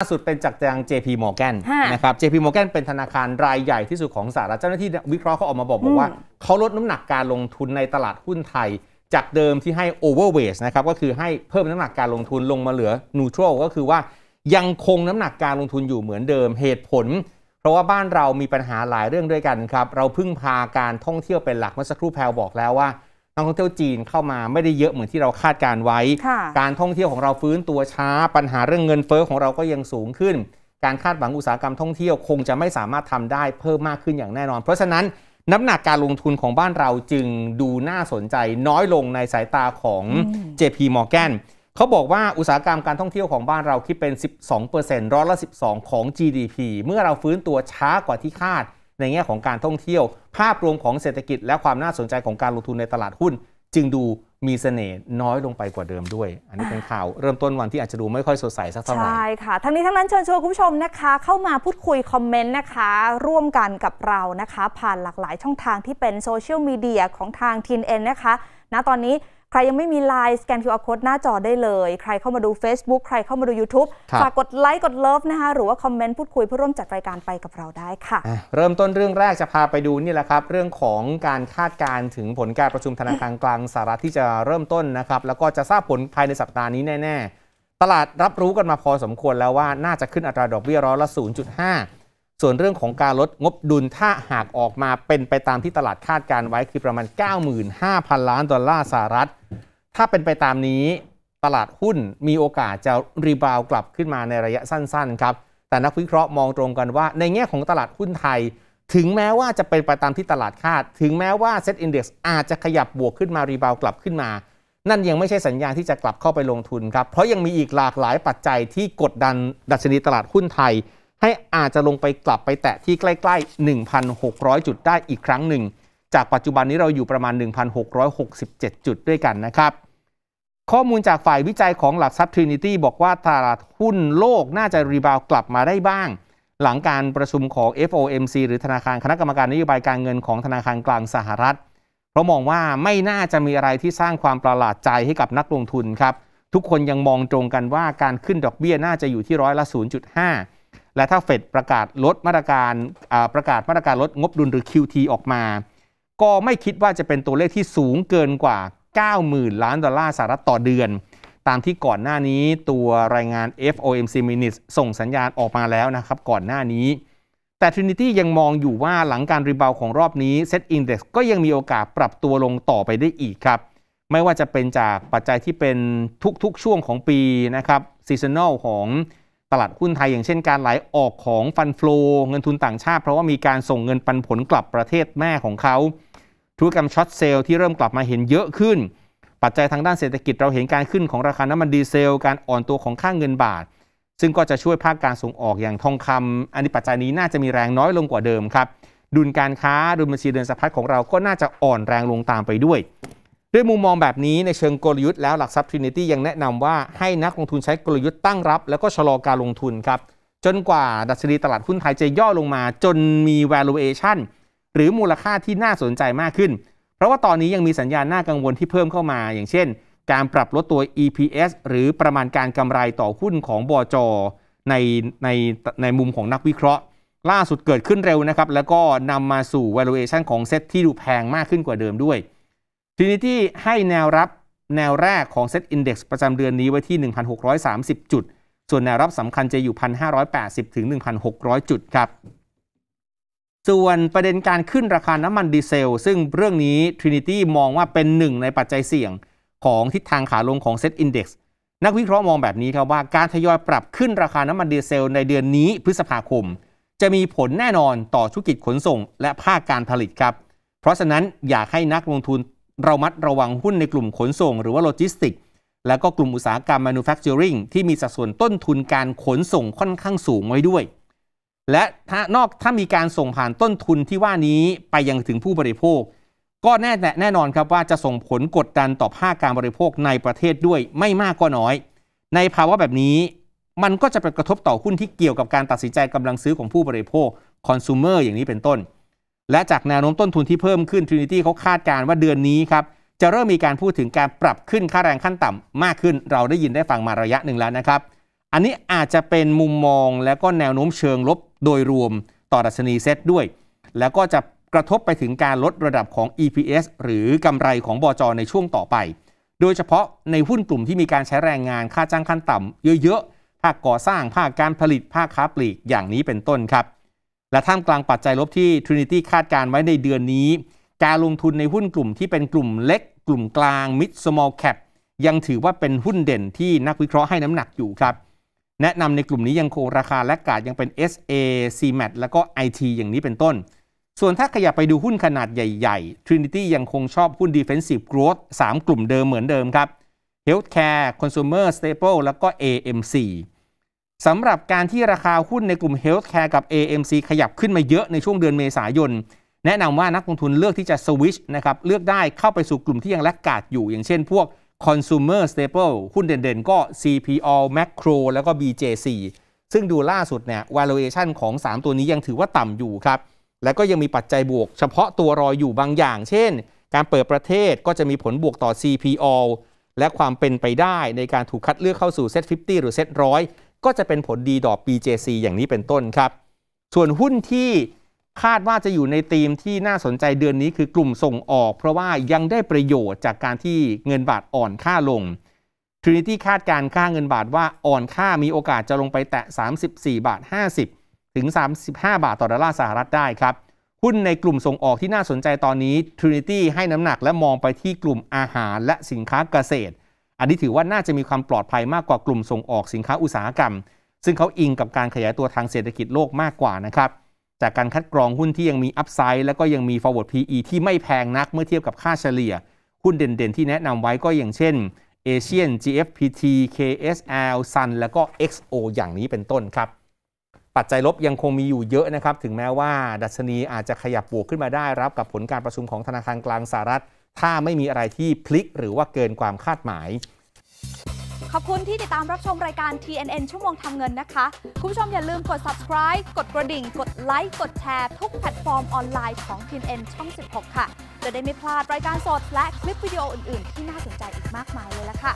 ล่าสุดเป็นจากทาง JP Morgan นะครับ JP Morgan เป็นธนาคารรายใหญ่ที่สุดของสหรัฐเจ้าหน้าที่วิเคราะห์เขาออกมาบอกบอกว่า เขาลดน้ำหนักการลงทุนในตลาดหุ้นไทยจากเดิมที่ให้ overweight นะครับก็คือให้เพิ่มน้ำหนักการลงทุนลงมาเหลือ neutral ก็คือว่ายังคงน้ำหนักการลงทุนอยู่เหมือนเดิมเหตุผลเพราะว่าบ้านเรามีปัญหาหลายเรื่องด้วยกันครับเราพึ่งพาการท่องเที่ยวเป็นหลักเมื่อสักครู่แพลบอกแล้วว่านักท่องเที่ยวจีนเข้ามาไม่ได้เยอะเหมือนที่เราคาดการไว้ การท่องเที่ยวของเราฟื้นตัวช้าปัญหาเรื่องเงินเฟอ้อของเราก็ยังสูงขึ้น การคาดหวังอุตสาหกรรมท่องเที่ยวคงจะไม่สามารถทำได้เพิ่มมากขึ้นอย่างแน่นอน เพราะฉะนั้นน้ำหนักการลงทุนของบ้านเราจึงดูน่าสนใจน้อยลงในสายตาของ JP Morgan เขาบอกว่าอุตสาหกรรมการท่องเที่ยวของบ้านเราคิดเป็น 12%ร้อยละ 12 ของ GDP เมื่อเราฟื้นตัวช้ากว่าที่คาดในแง่ของการท่องเที่ยวภาพรวมของเศรษฐกิจและความน่าสนใจของการลงทุนในตลาดหุ้น จึงดูมีเสน่ห์น้อยลงไปกว่าเดิมด้วย อันนี้เป็นข่าวเริ่มต้นวันที่อาจจะดูไม่ค่อยสดใสสักเท่าไหร่ใช่ค่ะ ทั้งนี้ทั้งนั้นเชิญชวนคุณผู้ชมนะคะ เข้ามาพูดคุยคอมเมนต์นะคะร่วมกันกับเรานะคะ ผ่านหลากหลายช่องทางที่เป็นโซเชียลมีเดียของทางทีนเอ็นนะคะ ณตอนนี้ใครยังไม่มีไลน์สแกน QR Code หน้าจอได้เลย ใครเข้ามาดู Facebook ใครเข้ามาดู YouTube ฝากกดไลค์กดเลิฟนะคะหรือว่าคอมเมนต์พูดคุยเพื่อร่วมจัดรายการไปกับเราได้ค่ะ เริ่มต้นเรื่องแรกจะพาไปดูนี่แหละครับ เรื่องของการคาดการถึงผลการประชุมธนาคารกลางสหรัฐที่จะเริ่มต้นนะครับ แล้วก็จะทราบผลภายในสัปดาห์นี้แน่ๆตลาดรับรู้กันมาพอสมควรแล้วว่าน่าจะขึ้นอัตราดอกเบี้ยร้อยละ 0.5ส่วนเรื่องของการลดงบดุลถ้าหากออกมาเป็นไปตามที่ตลาดคาดการไว้คือประมาณ 95,000 ล้าน ดอลลาร์สหรัฐถ้าเป็นไปตามนี้ตลาดหุ้นมีโอกาสจะรีบาวกลับขึ้นมาในระยะสั้นๆครับแต่นักวิเคราะห์มองตรงกันว่าในแง่ของตลาดหุ้นไทย ถึงแม้ว่าจะเป็นไปตามที่ตลาดคาด ถึงแม้ว่าเซ็ตอินดี x อาจจะขยับบวกขึ้นมารีบาวกลับขึ้นมา นั่นยังไม่ใช่สัญญาณที่จะกลับเข้าไปลงทุนครับเพราะยังมีอีกหลากหลายปัจจัยที่กดดันดัชนีตลาดหุ้นไทยให้อาจจะลงไปกลับไปแตะที่ใกล้ ๆ 1,600 จุดได้อีกครั้งหนึ่ง จากปัจจุบันนี้เราอยู่ประมาณ 1,667 จุดด้วยกันนะครับ ข้อมูลจากฝ่ายวิจัยของหลักทรัพย์ทรินิตี้บอกว่าตลาดหุ้นโลกน่าจะรีบาวกลับมาได้บ้าง หลังการประชุมของ FOMC หรือธนาคาร คณะกรรมการนโยบายการเงินของธนาคารกลางสหรัฐ เพราะมองว่าไม่น่าจะมีอะไรที่สร้างความประหลาดใจให้กับนักลงทุนครับ ทุกคนยังมองตรงกันว่าการขึ้นดอกเบี้ยน่าจะอยู่ที่ร้อยละ0.5และถ้าเฟดประกาศลดมาตรการประกาศมาตรการลดงบดุลหรือ QT ออกมา ก็ไม่คิดว่าจะเป็นตัวเลขที่สูงเกินกว่า 90,000ล้านดอลลาร์สหรัฐต่อเดือน ตามที่ก่อนหน้านี้ตัวรายงาน FOMC Minutes ส่งสัญญาณออกมาแล้วนะครับก่อนหน้านี้ แต่ Trinity ยังมองอยู่ว่าหลังการรีบาวของรอบนี้ Set Index ก็ยังมีโอกาสปรับตัวลงต่อไปได้อีกครับ ไม่ว่าจะเป็นจากปัจจัยที่เป็นทุกๆช่วงของปีนะครับซีซันแนลของตลาดหุ้นไทยอย่างเช่นการไหลออกของฟันฟลูเงินทุนต่างชาติเพราะว่ามีการส่งเงินปันผลกลับประเทศแม่ของเขาธุรกรรมช็อตเซลล์ที่เริ่มกลับมาเห็นเยอะขึ้น ปัจจัยทางด้านเศรษฐกิจเราเห็นการขึ้นของราคาน้ำมันดีเซล การอ่อนตัวของค่างเงินบาท ซึ่งก็จะช่วยภาคการส่งออกอย่างทองคำ อันนี้ปัจจัยนี้น่าจะมีแรงน้อยลงกว่าเดิมครับ ดุลการค้าดุลบัญชีเดินสะพัดของเราก็น่าจะอ่อนแรงลงตามไปด้วยด้วยมุมมองแบบนี้ในเชิงกลยุทธ์แล้วหลักทรัพย์ทรินิตี้ยังแนะนำว่าให้นักลงทุนใช้กลยุทธ์ตั้งรับแล้วก็ชะลอการลงทุนครับ จนกว่าดัชนีตลาดหุ้นไทยจะย่อลงมาจนมี valuation หรือมูลค่าที่น่าสนใจมากขึ้น เพราะว่าตอนนี้ยังมีสัญญาณน่ากังวลที่เพิ่มเข้ามา อย่างเช่นการปรับลดตัว EPS หรือประมาณการกำไรต่อหุ้นของบอจอในในในมุมของนักวิเคราะห์ ล่าสุดเกิดขึ้นเร็วนะครับแล้วก็นำมาสู่ valuation ของเซ็ตที่ดูแพงมากขึ้นกว่าเดิมด้วยทีนี้ที่ให้แนวรับแนวแรกของเซ็ตอินดี x ประจำเดือนนี้ไว้ที่ 1,630 จุด ส่วนแนวรับสำคัญจะอยู่ 1,580 ถึง 1,600 จุดครับ ส่วนประเด็นการขึ้นราคาน้ำมันดีเซล ซึ่งเรื่องนี้ Trinity มองว่าเป็นหนึ่งในปัจจัยเสี่ยง ของทิศทางขาลงของเซ็ตอินดี x นักวิเคราะห์มองแบบนี้ครับว่าการทยอยปรับขึ้นราคาน้ำมันดีเซลในเดือนนี้พฤษภาคมจะมีผลแน่นอนต่อธุรกิจขนส่งและภาคการผลิตครับ เพราะฉะนั้นอยากให้นักลงทุนระมัดระวังหุ้นในกลุ่มขนส่งหรือว่าโลจิสติกแล้วก็กลุ่มอุตสาหกรรม manufacturing ที่มีสัดส่วนต้นทุนการขนส่งค่อนข้างสูงไว้ด้วย และถ้านอกถ้ามีการส่งผ่านต้นทุนที่ว่านี้ไปยังถึงผู้บริโภค ก็แน่แน่นอนครับว่าจะส่งผลกดดันต่อภาคการบริโภคในประเทศด้วยไม่มากก็น้อย ในภาวะแบบนี้ มันก็จะไปกระทบต่อหุ้นที่เกี่ยวกับการตัดสินใจกำลังซื้อของผู้บริโภคคอน sumer อย่างนี้เป็นต้นและจากแนวโน้มต้นทุนที่เพิ่มขึ้น Trinity เขาคาดการณ์ว่าเดือนนี้ครับจะเริ่มมีการพูดถึงการปรับขึ้นค่าแรงขั้นต่ำมากขึ้นเราได้ยินได้ฟังมาระยะหนึ่งแล้วนะครับ อันนี้อาจจะเป็นมุมมองแล้วก็แนวโน้มเชิงลบโดยรวมต่อดัชนีเซ็ตด้วย แล้วก็จะกระทบไปถึงการลดระดับของ EPS หรือกำไรของบอจอในช่วงต่อไป โดยเฉพาะในหุ้นกลุ่มที่มีการใช้แรงงานค่าจ้างขั้นต่ำเยอะๆภาคก่อสร้างภาคการผลิตภาคค้าปลีกอย่างนี้เป็นต้นครับและท่ามกลางปัจจัยลบที่ Trinity คาดการไว้ในเดือนนี้ การลงทุนในหุ้นกลุ่มที่เป็นกลุ่มเล็กกลุ่มกลาง mid small cap ยังถือว่าเป็นหุ้นเด่นที่นักวิเคราะห์ให้น้ำหนักอยู่ครับ แนะนำในกลุ่มนี้ยังคงราคาและกาดยังเป็น SA CMAT แล้วก็ IT อย่างนี้เป็นต้น ส่วนถ้าขยับไปดูหุ้นขนาดใหญ่ๆ Trinity ยังคงชอบหุ้น Defensive Growth 3 กลุ่มเดิมเหมือนเดิมครับ Healthcare Consumer Staple แล้วก็ AMC สำหรับการที่ราคาหุ้นในกลุ่ม Healthcare กับ AMC ขยับขึ้นมาเยอะในช่วงเดือนเมษายน แนะนำว่านักลงทุนเลือกที่จะสวิชนะครับเลือกได้เข้าไปสู่กลุ่มที่ยังแลกกาดอยู่ อย่างเช่นพวก Consumer Staple หุ้นเด่น ๆ ก็ CPO Macro แล้วก็ BJC ซึ่งดูล่าสุดเนี่ย valuation ของ 3 ตัวนี้ยังถือว่าต่ำอยู่ครับและก็ยังมีปัจจัยบวกเฉพาะตัวรออยู่บางอย่าง เช่น การเปิดประเทศก็จะมีผลบวกต่อ CPO และความเป็นไปได้ในการถูกคัดเลือกเข้าสู่เซต50หรือเซต้อยก็จะเป็นผลดีต่อ BJC อย่างนี้เป็นต้นครับ ส่วนหุ้นที่คาดว่าจะอยู่ในธีมที่น่าสนใจเดือนนี้คือกลุ่มส่งออก เพราะว่ายังได้ประโยชน์จากการที่เงินบาทอ่อนค่าลง Trinity คาดการค่าเงินบาทว่าอ่อนค่ามีโอกาสจะลงไปแตะ 34 บาท 50 ถึง 35 บาทต่อดอลลาร์สหรัฐได้ครับ หุ้นในกลุ่มส่งออกที่น่าสนใจตอนนี้ Trinity ให้น้ำหนักและมองไปที่กลุ่มอาหาร และสินค้าเกษตรอันนี้ถือว่าน่าจะมีความปลอดภัยมากกว่ากลุ่มส่งออกสินค้าอุตสาหกรรม ซึ่งเขาอิงกับการขยายตัวทางเศรษฐกิจโลกมากกว่านะครับจากการคัดกรองหุ้นที่ยังมีอัพไซด์และก็ยังมี forward PE ที่ไม่แพงนักเมื่อเทียบกับค่าเฉลี่ย หุ้นเด่นๆ ที่แนะนำไว้ก็อย่างเช่นเอเชียน GFPT KSL Sun แล้วก็ XO อย่างนี้เป็นต้นครับปัจจัยลบยังคงมีอยู่เยอะนะครับถึงแม้ว่า ดัชนีอาจจะขยับบวกขึ้นมาได้รับกับผลการประชุมของธนาคารกลางสหรัฐถ้าไม่มีอะไรที่พลิกหรือว่าเกินความคาดหมาย ขอบคุณที่ติดตามรับชมรายการ TNN ชั่วโมงทำเงินนะคะ คุณผู้ชมอย่าลืมกด subscribe กดกระดิ่ง กดไลค์ กดแชร์ทุกแพลตฟอร์มออนไลน์ของ TNN ช่อง 16 ค่ะ จะได้ไม่พลาดรายการสดและคลิปวิดีโออื่น ๆ ที่น่าสนใจอีกมากมายเลยละค่ะ